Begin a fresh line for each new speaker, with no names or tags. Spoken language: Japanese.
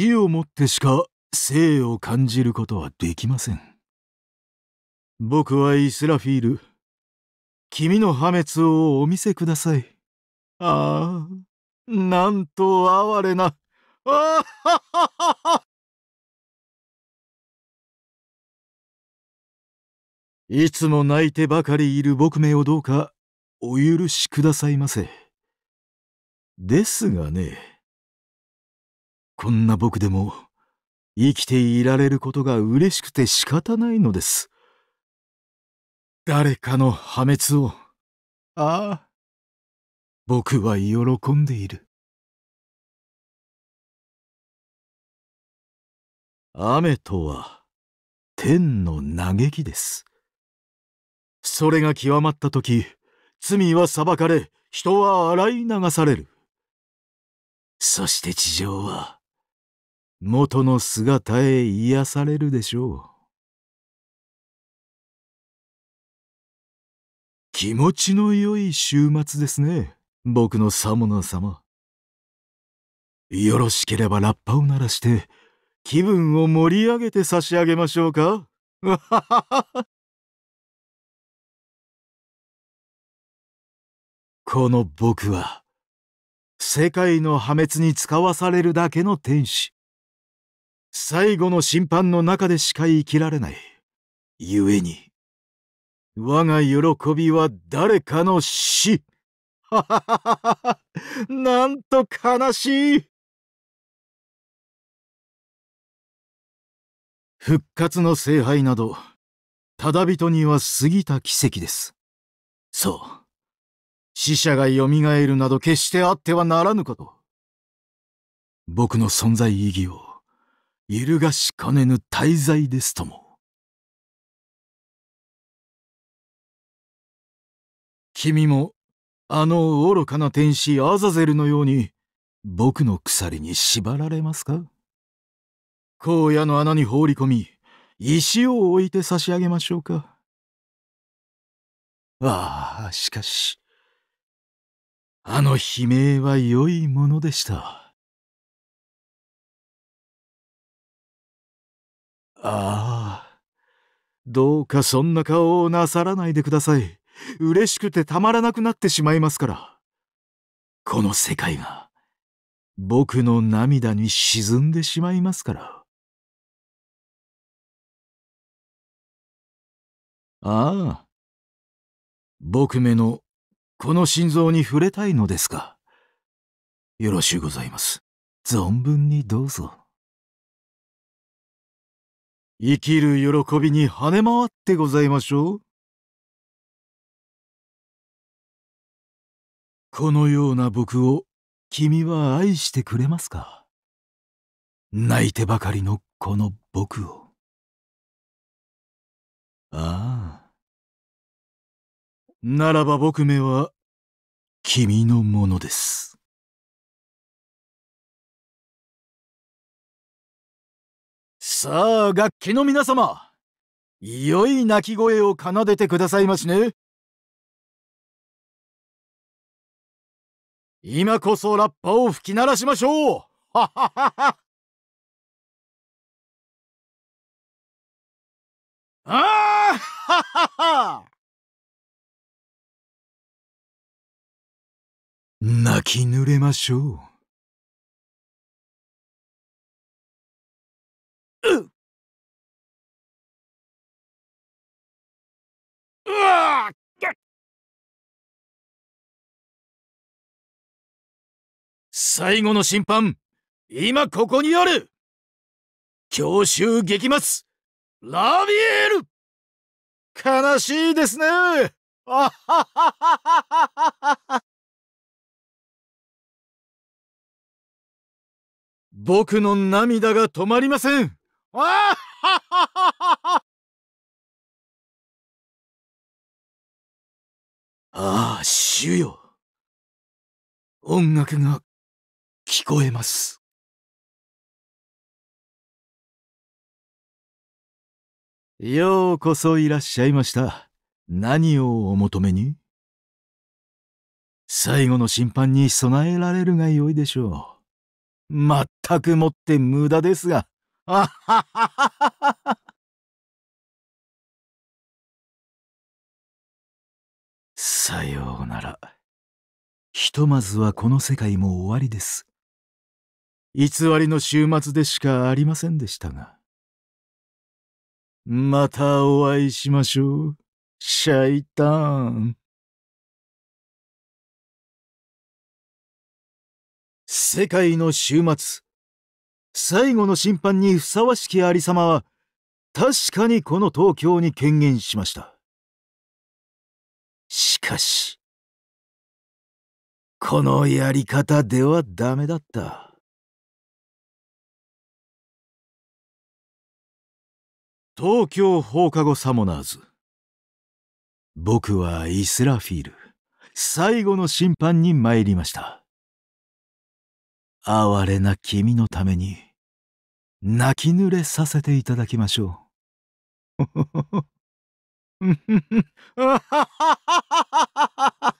死をもってしか生を感じることはできません。僕はイスラフィール。君の破滅をお見せください。ああ、なんと哀れな。いつも泣いてばかりいる僕めをどうかお許しくださいませ。ですがね。こんな僕でも生きていられることが嬉しくて仕方ないのです。誰かの破滅を、ああ、
僕は喜んでいる。雨とは天の
嘆きです。それが極まった時、罪は裁かれ、人は洗い流される。そして地上は、元の姿へ癒されるでしょう。
気持ちの良い週
末ですね、僕のサモナー様。よろしければラッパを鳴らして、気分を盛り上げて差し上げましょうか この僕は、世界の破滅に使わされるだけの天使。最後の審判の中でしか生きられない。故に、我が喜びは誰かの死。ははははなんと悲しい
復活の聖杯など、
ただ人には過ぎた奇跡です。そう。死者が蘇るなど決してあってはならぬこと。僕の存在意義を。揺るがしかねぬ大罪ですとも。君も、あの愚かな天使アザゼルのように、僕の鎖に縛られますか荒野の穴に放り込み、石を置いて差し上げましょうか。
ああ、しかし、あの悲鳴は良いものでした。
ああ、どうかそんな顔をなさらないでください。嬉しくてたまらなくなってしまいますから。この世界が、僕の涙に
沈んでしまいますから。ああ、僕めのこの
心臓に触れたいのですか。よろしゅうございます。存分にどうぞ。生きる喜びに跳
ね回ってございましょう。このような僕を君は愛してくれますか泣いてばかりのこの僕を。ああ。ならば僕めは君のものです。さあ、楽器の皆様、良い鳴き声を奏でてくださいましね。今こそラッパを吹き鳴らしましょうははははあははは泣き濡れましょう。最後の審判、今ここにある強襲撃末、ラビエール悲しいですねあはははは僕の涙が止まりませんあははははああ、主よ。音楽が聞こえます。よ
うこそいらっしゃいました。何をお求めに最後の審判に備えられるが良いでしょう。まったくもって無駄ですが。
さようなら。
ひとまずはこの世界も終わりです。偽りの週末でしかありませんでしたが。またお会いしましょう、シャイターン。世界の終末、最後の審判にふさわしきありさまは、確かにこの東京に権限しました。しかし、
このやり方ではダメだった。東京放課後
サモナーズ僕はイスラフィール最後の審判に参りました哀れな君のために泣き濡れさせていただきましょう